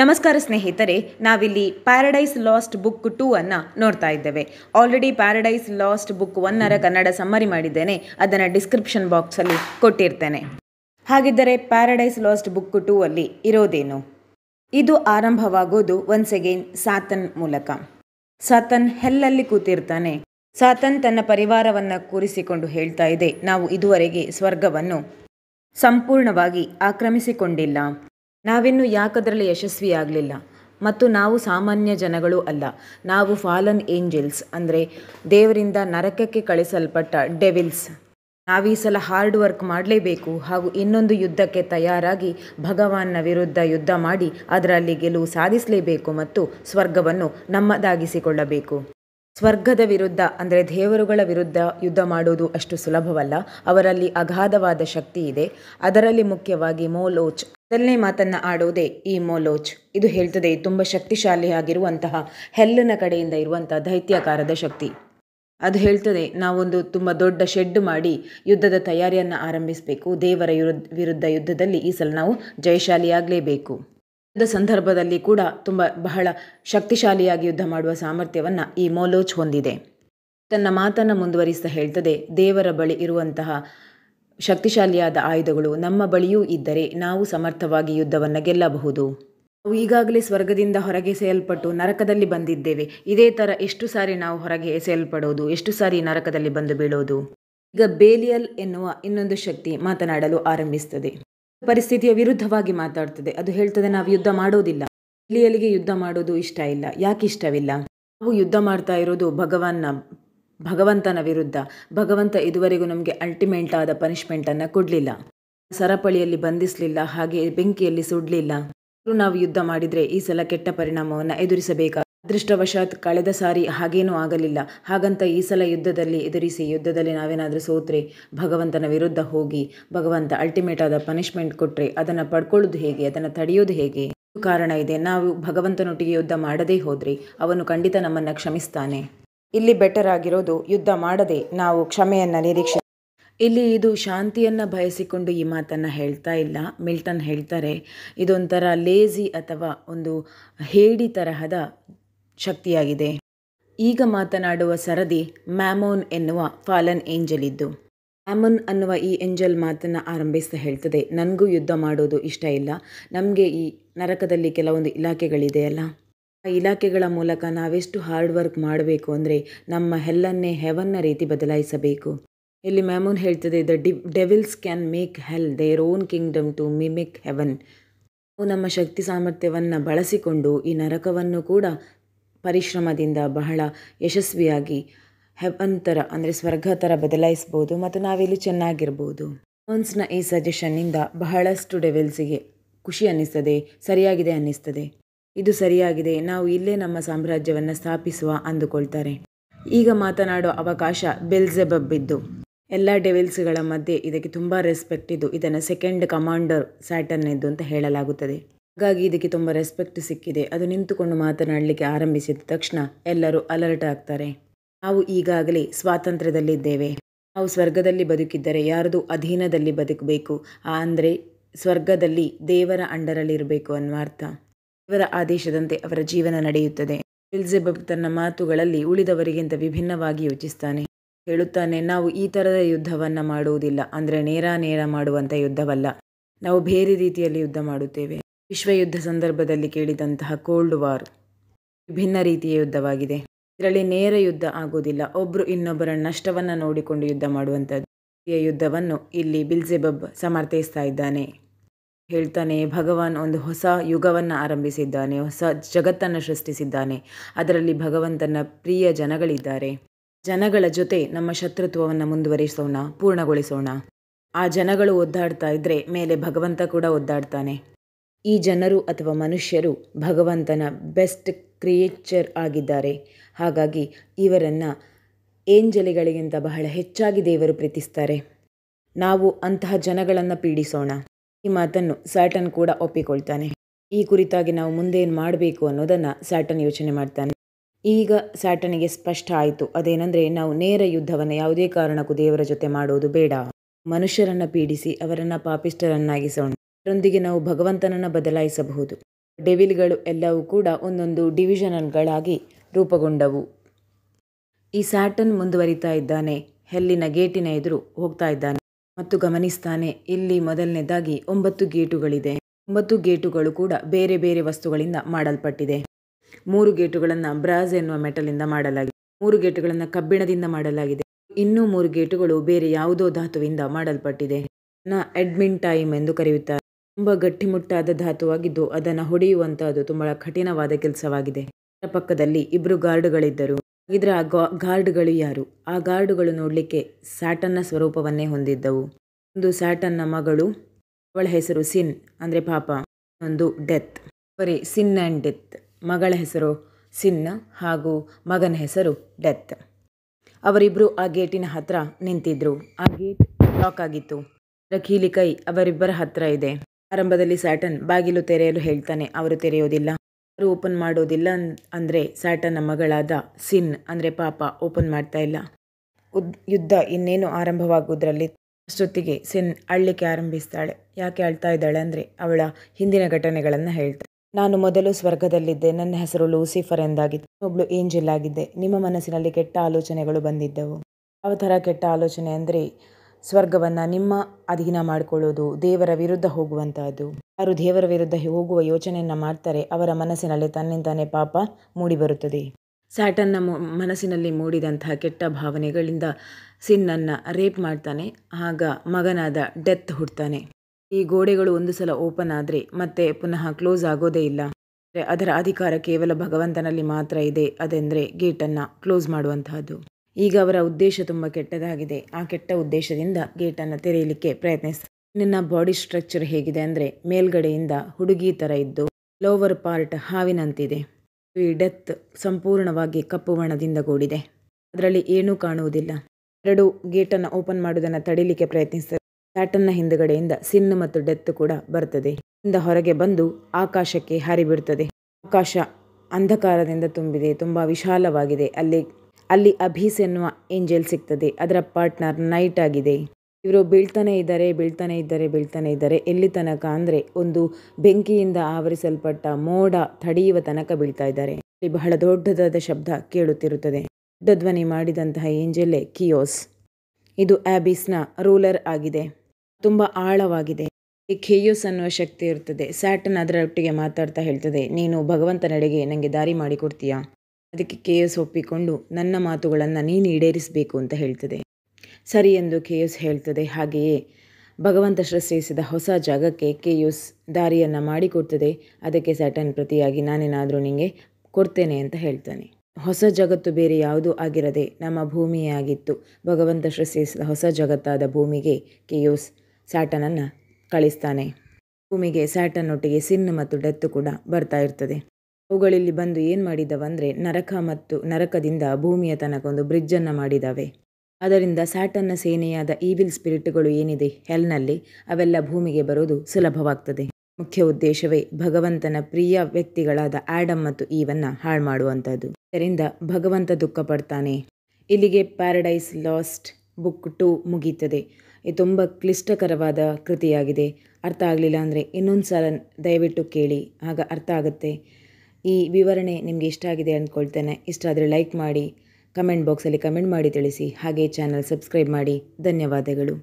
ನಮಸ್ಕಾರ ಸ್ನೇಹಿತರೆ ನಾವಿಲ್ಲಿ ಪ್ಯಾರಡೈಸ್ ಲಾಸ್ಟ್ ಬುಕ್ ಟೂ ಅನ್ನು ನೋಡ್ತಾ ಇದ್ದೇವೆ ಆಲ್ರೆಡಿ ಪ್ಯಾರಡೈಸ್ ಲಾಸ್ಟ್ ಬುಕ್ ಒನ್ನರ ಕನ್ನಡ ಸಮ್ಮರಿ ಮಾಡಿದ್ದೇನೆ ಅದನ್ನು ಡಿಸ್ಕ್ರಿಪ್ಷನ್ ಬಾಕ್ಸಲ್ಲಿ ಕೊಟ್ಟಿರ್ತೇನೆ ಹಾಗಿದ್ದರೆ ಪ್ಯಾರಡೈಸ್ ಲಾಸ್ಟ್ ಬುಕ್ ಟೂ ಅಲ್ಲಿ ಇರೋದೇನು ಇದು ಆರಂಭವಾಗೋದು ಒನ್ಸ್ ಅಗೇನ್ ಸಾತನ್ ಮೂಲಕ ಸಾತನ್ ಹೆಲ್ಲಲ್ಲಿ ಕೂತಿರ್ತಾನೆ ಸಾತನ್ ತನ್ನ ಪರಿವಾರವನ್ನು ಕೂರಿಸಿಕೊಂಡು ಹೇಳ್ತಾ ಇದೆ ನಾವು ಇದುವರೆಗೆ ಸ್ವರ್ಗವನ್ನು ಸಂಪೂರ್ಣವಾಗಿ ಆಕ್ರಮಿಸಿಕೊಂಡಿಲ್ಲ ನಾವಿನ್ನು ಯಾಕದರಲ್ಲಿ ಯಶಸ್ವಿಯಾಗಲಿಲ್ಲ ಮತ್ತು ನಾವು ಸಾಮಾನ್ಯ ಜನಗಳು ಅಲ್ಲ ನಾವು ಫಾಲನ್ ಏಂಜಲ್ಸ್ ಅಂದರೆ ದೇವರಿಂದ ನರಕಕ್ಕೆ ಕಳಿಸಲ್ಪಟ್ಟ ಡೆವಿಲ್ಸ್ ನಾವೀ ಸಲ ಹಾರ್ಡ್ ವರ್ಕ್ ಮಾಡಲೇಬೇಕು ಹಾಗೂ ಇನ್ನೊಂದು ಯುದ್ಧಕ್ಕೆ ತಯಾರಾಗಿ ಭಗವಾನ್ನ ವಿರುದ್ಧ ಯುದ್ಧ ಮಾಡಿ ಅದರಲ್ಲಿ ಗೆಲುವು ಸಾಧಿಸಲೇಬೇಕು ಮತ್ತು ಸ್ವರ್ಗವನ್ನು ನಮ್ಮದಾಗಿಸಿಕೊಳ್ಳಬೇಕು ಸ್ವರ್ಗದ ವಿರುದ್ಧ ಅಂದರೆ ದೇವರುಗಳ ವಿರುದ್ಧ ಯುದ್ಧ ಮಾಡೋದು ಅಷ್ಟು ಸುಲಭವಲ್ಲ ಅವರಲ್ಲಿ ಅಗಾಧವಾದ ಶಕ್ತಿ ಇದೆ ಅದರಲ್ಲಿ ಮುಖ್ಯವಾಗಿ ಮೋಲೋಚ್ ಮೊದಲನೇ ಮಾತನ್ನು ಆಡೋದೇ ಈ ಮೋಲೋಚ್ ಇದು ಹೇಳ್ತದೆ ತುಂಬ ಶಕ್ತಿಶಾಲಿಯಾಗಿರುವಂತಹ ಹೆಲ್ಲನ ಕಡೆಯಿಂದ ಇರುವಂತಹ ದೈತ್ಯಾಕಾರದ ಶಕ್ತಿ ಅದು ಹೇಳ್ತದೆ ನಾವೊಂದು ತುಂಬ ದೊಡ್ಡ ಶೆಡ್ ಮಾಡಿ ಯುದ್ಧದ ತಯಾರಿಯನ್ನು ಆರಂಭಿಸಬೇಕು ದೇವರ ವಿರುದ್ಧ ಯುದ್ಧದಲ್ಲಿ ಈ ಸಲ ನಾವು ಜಯಶಾಲಿಯಾಗಲೇಬೇಕು ಸಂದರ್ಭದಲ್ಲಿ ಕೂಡ ತುಂಬ ಬಹಳ ಶಕ್ತಿಶಾಲಿಯಾಗಿ ಯುದ್ಧ ಮಾಡುವ ಸಾಮರ್ಥ್ಯವನ್ನು ಈ ಮೋಲೋಚ್ ಹೊಂದಿದೆ ತನ್ನ ಮಾತನ್ನು ಮುಂದುವರಿಸ್ತಾ ಹೇಳ್ತದೆ ದೇವರ ಬಳಿ ಇರುವಂತಹ ಶಕ್ತಿಶಾಲಿಯಾದ ಆಯುಧಗಳು ನಮ್ಮ ಬಳಿಯೂ ಇದ್ದರೆ ನಾವು ಸಮರ್ಥವಾಗಿ ಯುದ್ಧವನ್ನು ಗೆಲ್ಲಬಹುದು ನಾವು ಈಗಾಗಲೇ ಸ್ವರ್ಗದಿಂದ ಹೊರಗೆ ಎಸೆಯಲ್ಪಟ್ಟು ನರಕದಲ್ಲಿ ಬಂದಿದ್ದೇವೆ ಇದೇ ಥರ ಎಷ್ಟು ಸಾರಿ ನಾವು ಹೊರಗೆ ಎಸೆಯಲ್ಪಡೋದು ಎಷ್ಟು ಸಾರಿ ನರಕದಲ್ಲಿ ಬಂದು ಬೀಳೋದು ಈಗ ಬೇಲಿಯಲ್ ಎನ್ನುವ ಇನ್ನೊಂದು ಶಕ್ತಿ ಮಾತನಾಡಲು ಆರಂಭಿಸುತ್ತದೆ ಪರಿಸ್ಥಿತಿಯ ವಿರುದ್ಧವಾಗಿ ಮಾತಾಡ್ತದೆ ಅದು ಹೇಳ್ತದೆ ನಾವು ಯುದ್ಧ ಮಾಡೋದಿಲ್ಲ ಇಲಿಯಲಿಗೆ ಯುದ್ಧ ಮಾಡೋದು ಇಷ್ಟ ಇಲ್ಲ ಯಾಕೆ ಇಷ್ಟವಿಲ್ಲ ನಾವು ಯುದ್ಧ ಮಾಡ್ತಾ ಇರೋದು ಭಗವನ್ನ ಭಗವಂತನ ವಿರುದ್ಧ ಭಗವಂತ ಇದುವರೆಗೂ ನಮಗೆ ಅಲ್ಟಿಮೇಟ್ ಆದ ಪನಿಷ್ಮೆಂಟನ್ನು ಕೊಡಲಿಲ್ಲ ಸರಪಳಿಯಲ್ಲಿ ಬಂಧಿಸಲಿಲ್ಲ ಹಾಗೆ ಬೆಂಕಿಯಲ್ಲಿ ಸುಡಲಿಲ್ಲ ನಾವು ಯುದ್ಧ ಮಾಡಿದರೆ ಈ ಸಲ ಕೆಟ್ಟ ಪರಿಣಾಮವನ್ನು ಎದುರಿಸಬೇಕಾಗ ಅದೃಷ್ಟವಶಾತ್ ಕಳೆದ ಸಾರಿ ಹಾಗೇನೂ ಆಗಲಿಲ್ಲ ಹಾಗಂತ ಈ ಸಲ ಯುದ್ಧದಲ್ಲಿ ಎದುರಿಸಿ ಯುದ್ಧದಲ್ಲಿ ನಾವೇನಾದರೂ ಸೋತ್ರೆ ಭಗವಂತನ ವಿರುದ್ಧ ಹೋಗಿ ಭಗವಂತ ಅಲ್ಟಿಮೇಟ್ ಆದ ಪನಿಷ್ಮೆಂಟ್ ಕೊಟ್ಟರೆ ಅದನ್ನು ಪಡ್ಕೊಳ್ಳೋದು ಹೇಗೆ ಅದನ್ನು ತಡೆಯೋದು ಹೇಗೆ ಕಾರಣ ಇದೆ ನಾವು ಭಗವಂತನೊಟ್ಟಿಗೆ ಯುದ್ಧ ಮಾಡದೇ ಹೋದ್ರೆ ಅವನು ಖಂಡಿತ ನಮ್ಮನ್ನು ಕ್ಷಮಿಸ್ತಾನೆ ಇಲ್ಲಿ ಬೆಟರ್ ಆಗಿರೋದು ಯುದ್ಧ ಮಾಡದೆ ನಾವು ಕ್ಷಮೆಯನ್ನು ನಿರೀಕ್ಷೆ ಇಲ್ಲಿ ಇದು ಶಾಂತಿಯನ್ನು ಬಯಸಿಕೊಂಡು ಈ ಮಾತನ್ನ ಹೇಳ್ತಾ ಇಲ್ಲ ಮಿಲ್ಟನ್ ಹೇಳ್ತಾರೆ ಇದೊಂಥರ ಲೇಜಿ ಅಥವಾ ಒಂದು ಹೇಡಿ ತರಹದ ಶಕ್ತಿಯಾಗಿದೆ ಈಗ ಮಾತನಾಡುವ ಸರದಿ ಮ್ಯಾಮೋನ್ ಎನ್ನುವ ಫಾಲನ್ ಏಂಜಲ್ ಇದ್ದು ಮ್ಯಾಮೋನ್ ಅನ್ನುವ ಈ ಏಂಜಲ್ ಮಾತನ್ನು ಆರಂಭಿಸ್ತಾ ಹೇಳ್ತದೆ ನನಗೂ ಯುದ್ಧ ಮಾಡೋದು ಇಷ್ಟ ಇಲ್ಲ ನಮಗೆ ಈ ನರಕದಲ್ಲಿ ಕೆಲವೊಂದು ಇಲಾಖೆಗಳಿದೆಯಲ್ಲ ಆ ಇಲಾಖೆಗಳ ಮೂಲಕ ನಾವೆಷ್ಟು ಹಾರ್ಡ್ ವರ್ಕ್ ಮಾಡಬೇಕು ಅಂದರೆ ನಮ್ಮ ಹೆಲ್ಲನ್ನೇ ಹೆವನ್ನ ರೀತಿ ಬದಲಾಯಿಸಬೇಕು ಇಲ್ಲಿ ಮ್ಯಾಮೋನ್ ಹೇಳ್ತದೆ ದ ಡಿ devils can make hell their own kingdom to mimic heaven ನಮ್ಮ ಶಕ್ತಿ ಸಾಮರ್ಥ್ಯವನ್ನು ಬಳಸಿಕೊಂಡು ಈ ನರಕವನ್ನು ಕೂಡ ಪರಿಶ್ರಮದಿಂದ ಬಹಳ ಯಶಸ್ವಿಯಾಗಿ ಹೆವನ್ ಥರ ಅಂದರೆ ಸ್ವರ್ಗ ಥರ ಬದಲಾಯಿಸ್ಬೋದು ಮತ್ತು ನಾವಿಲ್ಲಿ ಚೆನ್ನಾಗಿರ್ಬೋದು ಅನ್ಸ್ನ ಈ ಸಜೆಷನ್ನಿಂದ ಬಹಳಷ್ಟು ಡೆವೆಲ್ಸಿಗೆ ಖುಷಿ ಅನ್ನಿಸ್ತದೆ ಸರಿಯಾಗಿದೆ ಅನ್ನಿಸ್ತದೆ ಇದು ಸರಿಯಾಗಿದೆ ನಾವು ಇಲ್ಲೇ ನಮ್ಮ ಸಾಮ್ರಾಜ್ಯವನ್ನು ಸ್ಥಾಪಿಸುವ ಅಂದುಕೊಳ್ತಾರೆ ಈಗ ಮಾತನಾಡುವ ಅವಕಾಶ ಬೆಲ್ಜೆಬಬ್ಬಿದ್ದು ಎಲ್ಲ ಡೆವೆಲ್ಸ್ಗಳ ಮಧ್ಯೆ ಇದಕ್ಕೆ ತುಂಬ ರೆಸ್ಪೆಕ್ಟ್ ಇದ್ದು ಇದನ್ನು ಸೆಕೆಂಡ್ ಕಮಾಂಡರ್ ಸ್ಯಾಟನ್ ಇದ್ದು ಅಂತ ಹೇಳಲಾಗುತ್ತದೆ ಹಾಗಾಗಿ ಇದಕ್ಕೆ ತುಂಬ ರೆಸ್ಪೆಕ್ಟ್ ಸಿಕ್ಕಿದೆ ಅದು ನಿಂತುಕೊಂಡು ಮಾತನಾಡಲಿಕ್ಕೆ ಆರಂಭಿಸಿದ ತಕ್ಷಣ ಎಲ್ಲರೂ ಅಲರ್ಟ್ ಆಗ್ತಾರೆ ನಾವು ಈಗಾಗಲೇ ಸ್ವಾತಂತ್ರ್ಯದಲ್ಲಿದ್ದೇವೆ ನಾವು ಸ್ವರ್ಗದಲ್ಲಿ ಬದುಕಿದ್ದರೆ ಯಾರದು ಅಧೀನದಲ್ಲಿ ಬದುಕಬೇಕು ಅಂದರೆ ಸ್ವರ್ಗದಲ್ಲಿ ದೇವರ ಅಂಡರಲ್ಲಿರಬೇಕು ಅನ್ನುವ ಅರ್ಥ ದೇವರ ಆದೇಶದಂತೆ ಅವರ ಜೀವನ ನಡೆಯುತ್ತದೆ ಎಲ್ಜೆಬೆಬ್ ತನ್ನ ಮಾತುಗಳಲ್ಲಿ ಉಳಿದವರಿಗಿಂತ ವಿಭಿನ್ನವಾಗಿ ಯೋಚಿಸ್ತಾನೆ ಹೇಳುತ್ತಾನೆ ನಾವು ಈ ಥರದ ಯುದ್ಧವನ್ನು ಮಾಡುವುದಿಲ್ಲ ಅಂದರೆ ನೇರ ನೇರ ಮಾಡುವಂಥ ಯುದ್ಧವಲ್ಲ ನಾವು ಬೇರೆ ರೀತಿಯಲ್ಲಿ ಯುದ್ಧ ಮಾಡುತ್ತೇವೆ ವಿಶ್ವಯುದ್ಧ ಸಂದರ್ಭದಲ್ಲಿ ಕೇಳಿದಂತಹ ಕೋಲ್ಡ್ ವಾರ್ ವಿಭಿನ್ನ ರೀತಿಯ ಯುದ್ಧವಾಗಿದೆ ಇದರಲ್ಲಿ ನೇರ ಯುದ್ಧ ಆಗೋದಿಲ್ಲ ಒಬ್ಬರು ಇನ್ನೊಬ್ಬರ ನಷ್ಟವನ್ನು ನೋಡಿಕೊಂಡು ಯುದ್ಧ ಮಾಡುವಂಥದ್ದು ಈ ಯುದ್ಧವನ್ನು ಇಲ್ಲಿ ಬಿಲ್ಝೆಬಬ್ ಸಮರ್ಥಿಸ್ತಾ ಇದ್ದಾನೆ ಹೇಳ್ತಾನೆ ಭಗವಾನ್ ಒಂದು ಹೊಸ ಯುಗವನ್ನು ಆರಂಭಿಸಿದ್ದಾನೆ ಹೊಸ ಜಗತ್ತನ್ನು ಸೃಷ್ಟಿಸಿದ್ದಾನೆ ಅದರಲ್ಲಿ ಭಗವಂತನ ಪ್ರಿಯ ಜನಗಳಿದ್ದಾರೆ ಜನಗಳ ಜೊತೆ ನಮ್ಮ ಶತ್ರುತ್ವವನ್ನು ಮುಂದುವರಿಸೋಣ ಪೂರ್ಣಗೊಳಿಸೋಣ ಆ ಜನಗಳು ಒದ್ದಾಡ್ತಾ ಇದ್ದರೆ ಮೇಲೆ ಭಗವಂತ ಕೂಡ ಒದ್ದಾಡ್ತಾನೆ ಈ ಜನರು ಅಥವಾ ಮನುಷ್ಯರು ಭಗವಂತನ ಬೆಸ್ಟ್ ಕ್ರಿಯೇಚರ್ ಆಗಿದ್ದಾರೆ ಹಾಗಾಗಿ ಇವರನ್ನು ಏಂಜಲಿಗಳಿಗಿಂತ ಬಹಳ ಹೆಚ್ಚಾಗಿ ದೇವರು ಪ್ರೀತಿಸ್ತಾರೆ ನಾವು ಅಂತಹ ಜನಗಳನ್ನು ಪೀಡಿಸೋಣ ಈ ಮಾತನ್ನು ಸ್ಯಾಟನ್ ಕೂಡ ಒಪ್ಪಿಕೊಳ್ತಾನೆ ಈ ಕುರಿತಾಗಿ ನಾವು ಮುಂದೇನು ಮಾಡಬೇಕು ಅನ್ನೋದನ್ನು ಸ್ಯಾಟನ್ ಯೋಚನೆ ಮಾಡ್ತಾನೆ ಈಗ ಸ್ಯಾಟನಿಗೆ ಸ್ಪಷ್ಟ ಆಯಿತು ಅದೇನೆಂದರೆ ನಾವು ನೇರ ಯುದ್ಧವನ್ನು ಯಾವುದೇ ಕಾರಣಕ್ಕೂ ದೇವರ ಜೊತೆ ಮಾಡೋದು ಬೇಡ ಮನುಷ್ಯರನ್ನು ಪೀಡಿಸಿ ಅವರನ್ನು ಪಾಪಿಷ್ಟರನ್ನಾಗಿಸೋಣ ರೊಂದಿಗೆ ನಾವು ಭಗವಂತನನ್ನು ಬದಲಾಯಿಸಬಹುದು ಡೆವಿಲ್ಗಳು ಎಲ್ಲವೂ ಕೂಡ ಒಂದೊಂದು ಡಿವಿಷನಲ್ಗಳಾಗಿ ರೂಪುಗೊಂಡವು ಈ ಸ್ಯಾಟನ್ ಮುಂದುವರಿತಾ ಇದ್ದಾನೆ ಹೆಲ್ಲಿನ ಗೇಟಿನ ಎದುರು ಹೋಗ್ತಾ ಇದ್ದಾನೆ ಮತ್ತು ಗಮನಿಸ್ತಾನೆ ಇಲ್ಲಿ ಮೊದಲನೇದಾಗಿ ಒಂಬತ್ತು ಗೇಟುಗಳಿದೆ ಒಂಬತ್ತು ಗೇಟುಗಳು ಕೂಡ ಬೇರೆ ಬೇರೆ ವಸ್ತುಗಳಿಂದ ಮಾಡಲ್ಪಟ್ಟಿದೆ ಮೂರು ಗೇಟುಗಳನ್ನು ಬ್ರಾಸ್ ಎನ್ನುವ ಮೆಟಲಿಂದ ಮಾಡಲಾಗಿದೆ ಮೂರು ಗೇಟುಗಳನ್ನು ಕಬ್ಬಿಣದಿಂದ ಮಾಡಲಾಗಿದೆ ಇನ್ನೂ ಮೂರು ಗೇಟುಗಳು ಬೇರೆ ಯಾವುದೋ ಧಾತುವಿಂದ ಮಾಡಲ್ಪಟ್ಟಿದೆ ನ ಎಡ್ಮಿನ್ ಟೈಮ್ ಎಂದು ಕರೆಯುತ್ತಾರೆ ತುಂಬ ಗಟ್ಟಿಮುಟ್ಟಾದ ಧಾತುವಾಗಿದ್ದು ಅದನ್ನು ಹೊಡೆಯುವಂತಹದು ತುಂಬ ಕಠಿಣವಾದ ಕೆಲಸವಾಗಿದೆ ಅದರ ಪಕ್ಕದಲ್ಲಿ ಇಬ್ಬರು ಗಾರ್ಡ್ಗಳಿದ್ದರು ಇದ್ರೆ ಆ ಗಾರ್ಡ್ಗಳು ಯಾರು ಆ ಗಾರ್ಡ್ಗಳು ನೋಡಲಿಕ್ಕೆ ಸ್ಯಾಟನ್ನ ಸ್ವರೂಪವನ್ನೇ ಹೊಂದಿದ್ದವು ಒಂದು ಸ್ಯಾಟನ್ನ ಮಗಳು ಅವಳ ಹೆಸರು ಸಿನ್ ಅಂದ್ರೆ ಪಾಪ ಒಂದು ಡೆತ್ ಬರೀ ಸಿನ್ ಅಂಡ್ ಡೆತ್ ಮಗಳ ಹೆಸರು ಸಿನ್ ಹಾಗೂ ಮಗನ ಹೆಸರು ಡೆತ್ ಅವರಿಬ್ಬರು ಆ ಗೇಟಿನ ಹತ್ರ ನಿಂತಿದ್ರು ಆ ಗೇಟ್ ಲಾಕ್ ಆಗಿತ್ತು ಅದರ ಕೀಲಿ ಕೈ ಅವರಿಬ್ಬರ ಹತ್ರ ಇದೆ ಆರಂಭದಲ್ಲಿ ಸ್ಯಾಟನ್ ಬಾಗಿಲು ತೆರೆಯಲು ಹೇಳ್ತಾನೆ ಅವರು ತೆರೆಯೋದಿಲ್ಲ ಅವರು ಓಪನ್ ಮಾಡೋದಿಲ್ಲ ಅಂದರೆ ಸ್ಯಾಟನ್ನ ಮಗಳಾದ ಸಿನ್ ಅಂದರೆ ಪಾಪ ಓಪನ್ ಮಾಡ್ತಾ ಇಲ್ಲ ಉದ್ ಯುದ್ಧ ಇನ್ನೇನು ಆರಂಭವಾಗುವುದರಲ್ಲಿ ಅಷ್ಟೊತ್ತಿಗೆ ಸಿನ್ ಅಳ್ಳಿಕೆ ಆರಂಭಿಸ್ತಾಳೆ ಯಾಕೆ ಅಳ್ತಾ ಇದ್ದಾಳೆ ಅಂದರೆ ಅವಳ ಹಿಂದಿನ ಘಟನೆಗಳನ್ನು ಹೇಳ್ತಾಳೆ ನಾನು ಮೊದಲು ಸ್ವರ್ಗದಲ್ಲಿದ್ದೆ ನನ್ನ ಹೆಸರು ಲೂಸಿಫರ್ ಎಂದಾಗಿತ್ತು ಒಬ್ಳು ಏಂಜಲ್ ಆಗಿದ್ದೆ ನಿಮ್ಮ ಮನಸ್ಸಿನಲ್ಲಿ ಕೆಟ್ಟ ಆಲೋಚನೆಗಳು ಬಂದಿದ್ದವು ಯಾವ ಥರ ಕೆಟ್ಟ ಆಲೋಚನೆ ಅಂದರೆ ಸ್ವರ್ಗವನ್ನು ನಿಮ್ಮ ಅಧೀನ ಮಾಡಿಕೊಳ್ಳೋದು ದೇವರ ವಿರುದ್ಧ ಹೋಗುವಂತಹದ್ದು ಯಾರು ದೇವರ ವಿರುದ್ಧ ಹೋಗುವ ಯೋಚನೆಯನ್ನು ಮಾಡ್ತಾರೆ ಅವರ ಮನಸ್ಸಿನಲ್ಲಿ ತನ್ನಿಂತಾನೇ ಪಾಪ ಮೂಡಿಬರುತ್ತದೆ ಸ್ಯಾಟನ್ನ ಮನಸ್ಸಿನಲ್ಲಿ ಮೂಡಿದಂತಹ ಕೆಟ್ಟ ಭಾವನೆಗಳಿಂದ ಸಿನ್ನನ್ನು ರೇಪ್ ಮಾಡ್ತಾನೆ ಆಗ ಮಗನಾದ ಡೆತ್ ಹುಡ್ತಾನೆ ಈ ಗೋಡೆಗಳು ಒಂದು ಸಲ ಓಪನ್ ಆದರೆ ಮತ್ತೆ ಪುನಃ ಕ್ಲೋಸ್ ಆಗೋದೇ ಇಲ್ಲ ಅದರ ಅಧಿಕಾರ ಕೇವಲ ಭಗವಂತನಲ್ಲಿ ಮಾತ್ರ ಇದೆ ಅದೆಂದರೆ ಗೇಟನ್ನು ಕ್ಲೋಸ್ ಮಾಡುವಂತಹದ್ದು ಈಗ ಅವರ ಉದ್ದೇಶ ತುಂಬ ಕೆಟ್ಟದಾಗಿದೆ ಆ ಕೆಟ್ಟ ಉದ್ದೇಶದಿಂದ ಗೇಟನ್ನು ತೆರೆಯಲಿಕ್ಕೆ ಪ್ರಯತ್ನಿಸ ನಿನ್ನ ಬಾಡಿ ಸ್ಟ್ರಕ್ಚರ್ ಹೇಗಿದೆ ಅಂದರೆ ಮೇಲ್ಗಡೆಯಿಂದ ಹುಡುಗಿ ಥರ ಇದ್ದು ಲೋವರ್ ಪಾರ್ಟ್ ಹಾವಿನಂತಿದೆ ಈ ಡೆತ್ ಸಂಪೂರ್ಣವಾಗಿ ಕಪ್ಪು ಬಣ್ಣದಿಂದ ಕೂಡಿದೆ ಅದರಲ್ಲಿ ಏನೂ ಕಾಣುವುದಿಲ್ಲ ಎರಡು ಗೇಟನ್ನು ಓಪನ್ ಮಾಡುವುದನ್ನು ತಡೀಲಿಕ್ಕೆ ಪ್ರಯತ್ನಿಸ್ತಾರೆ ಪ್ಯಾಟನ್ನ ಹಿಂದುಗಡೆಯಿಂದ ಸಿನ್ ಮತ್ತು ಡೆತ್ ಕೂಡ ಬರ್ತದೆ ಇಂದ ಹೊರಗೆ ಬಂದು ಆಕಾಶಕ್ಕೆ ಹಾರಿಬಿಡ್ತದೆ ಆಕಾಶ ಅಂಧಕಾರದಿಂದ ತುಂಬಿದೆ ತುಂಬ ವಿಶಾಲವಾಗಿದೆ ಅಲ್ಲಿ ಅಲ್ಲಿ ಅಭೀಸ್ ಎನ್ನುವ ಏಂಜಲ್ ಸಿಗ್ತದೆ ಅದರ ಪಾರ್ಟ್ನರ್ ನೈಟ್ ಆಗಿದೆ ಇವರು ಬೀಳ್ತಾನೆ ಇದ್ದಾರೆ ಬೀಳ್ತಾನೆ ಇದ್ದಾರೆ ಬೀಳ್ತಾನೆ ಇದ್ದಾರೆ ಎಲ್ಲಿ ತನಕ ಅಂದರೆ ಒಂದು ಬೆಂಕಿಯಿಂದ ಆವರಿಸಲ್ಪಟ್ಟ ಮೋಡ ತಡೆಯುವ ತನಕ ಬೀಳ್ತಾ ಇದ್ದಾರೆ ಇಲ್ಲಿ ಬಹಳ ದೊಡ್ಡದಾದ ಶಬ್ದ ಕೇಳುತ್ತಿರುತ್ತದೆ ದೊಡ್ಡ ಧ್ವನಿ ಮಾಡಿದಂತಹ ಏಂಜಲ್ಲೇ ಕಿಯೋಸ್ ಇದು ಆಬಿಸ್ನ ರೂಲರ್ ಆಗಿದೆ ತುಂಬ ಆಳವಾಗಿದೆ ಈ ಕಿಯೋಸ್ ಅನ್ನುವ ಶಕ್ತಿ ಇರುತ್ತದೆ ಸ್ಯಾಟನ್ ಅದರ ಒಟ್ಟಿಗೆ ಮಾತಾಡ್ತಾ ಹೇಳ್ತದೆ ನೀನು ಭಗವಂತನೆಡೆಗೆ ನನಗೆ ದಾರಿ ಮಾಡಿಕೊಡ್ತೀಯಾ ಅದಕ್ಕೆ ಕೆ ಎಸ್ ಒಪ್ಪಿಕೊಂಡು ನನ್ನ ಮಾತುಗಳನ್ನು ನೀನು ಈಡೇರಿಸಬೇಕು ಅಂತ ಹೇಳ್ತದೆ ಸರಿ ಎಂದು ಕೆ ಎಸ್ ಹೇಳ್ತದೆ ಹಾಗೆಯೇ ಭಗವಂತ ಸೃಷ್ಟಿಸಿದ ಹೊಸ ಜಾಗಕ್ಕೆ ಕೆ ಎಸ್ ದಾರಿಯನ್ನು ಮಾಡಿಕೊಡ್ತದೆ ಅದಕ್ಕೆ ಸ್ಯಾಟನ್ ಪ್ರತಿಯಾಗಿ ನಾನೇನಾದರೂ ನಿಮಗೆ ಕೊಡ್ತೇನೆ ಅಂತ ಹೇಳ್ತಾನೆ ಹೊಸ ಜಗತ್ತು ಬೇರೆ ಯಾವುದೂ ಆಗಿರದೆ ನಮ್ಮ ಭೂಮಿಯೇ ಆಗಿತ್ತು ಭಗವಂತ ಸೃಷ್ಟಿಸಿದ ಹೊಸ ಜಗತ್ತಾದ ಭೂಮಿಗೆ ಕೆಯೋಸ್ ಸ್ಯಾಟನನ್ನು ಕಳಿಸ್ತಾನೆ ಭೂಮಿಗೆ ಸ್ಯಾಟನ್ ಒಟ್ಟಿಗೆ ಸಿನ್ ಮತ್ತು ಡೆತ್ ಕೂಡ ಬರ್ತಾ ಇರ್ತದೆ ಅವುಗಳಲ್ಲಿ ಬಂದು ಏನು ಅಂದ್ರೆ ನರಕ ಮತ್ತು ನರಕದಿಂದ ಭೂಮಿಯ ತನಕ ಒಂದು ಬ್ರಿಡ್ಜನ್ನು ಮಾಡಿದ್ದಾವೆ ಅದರಿಂದ ಸ್ಯಾಟನ್ನ ಸೇನೆಯಾದ ಈವಿಲ್ ಸ್ಪಿರಿಟ್ಗಳು ಏನಿದೆ ಹೆಲ್ನಲ್ಲಿ ಅವೆಲ್ಲ ಭೂಮಿಗೆ ಬರೋದು ಸುಲಭವಾಗ್ತದೆ ಮುಖ್ಯ ಉದ್ದೇಶವೇ ಭಗವಂತನ ಪ್ರಿಯ ವ್ಯಕ್ತಿಗಳಾದ ಆ್ಯಡಮ್ ಮತ್ತು ಈವನ್ನ ಹಾಳು ಮಾಡುವಂಥದ್ದು ಇದರಿಂದ ಭಗವಂತ ದುಃಖ ಪಡ್ತಾನೆ ಇಲ್ಲಿಗೆ ಪ್ಯಾರಡೈಸ್ ಲಾಸ್ಟ್ ಬುಕ್ ಟು ಮುಗೀತದೆ ಇದು ತುಂಬ ಕ್ಲಿಷ್ಟಕರವಾದ ಕೃತಿಯಾಗಿದೆ ಅರ್ಥ ಆಗಲಿಲ್ಲ ಅಂದರೆ ಇನ್ನೊಂದು ಸಲ ದಯವಿಟ್ಟು ಕೇಳಿ ಆಗ ಅರ್ಥ ಆಗುತ್ತೆ ಈ ವಿವರಣೆ ನಿಮಗೆ ಇಷ್ಟ ಆಗಿದೆ ಅಂದ್ಕೊಳ್ತೇನೆ ಇಷ್ಟ ಆದರೆ ಲೈಕ್ ಮಾಡಿ ಕಮೆಂಟ್ ಬಾಕ್ಸಲ್ಲಿ ಕಮೆಂಟ್ ಮಾಡಿ ತಿಳಿಸಿ ಹಾಗೆ ಚಾನಲ್ ಸಬ್ಸ್ಕ್ರೈಬ್ ಮಾಡಿ ಧನ್ಯವಾದಗಳು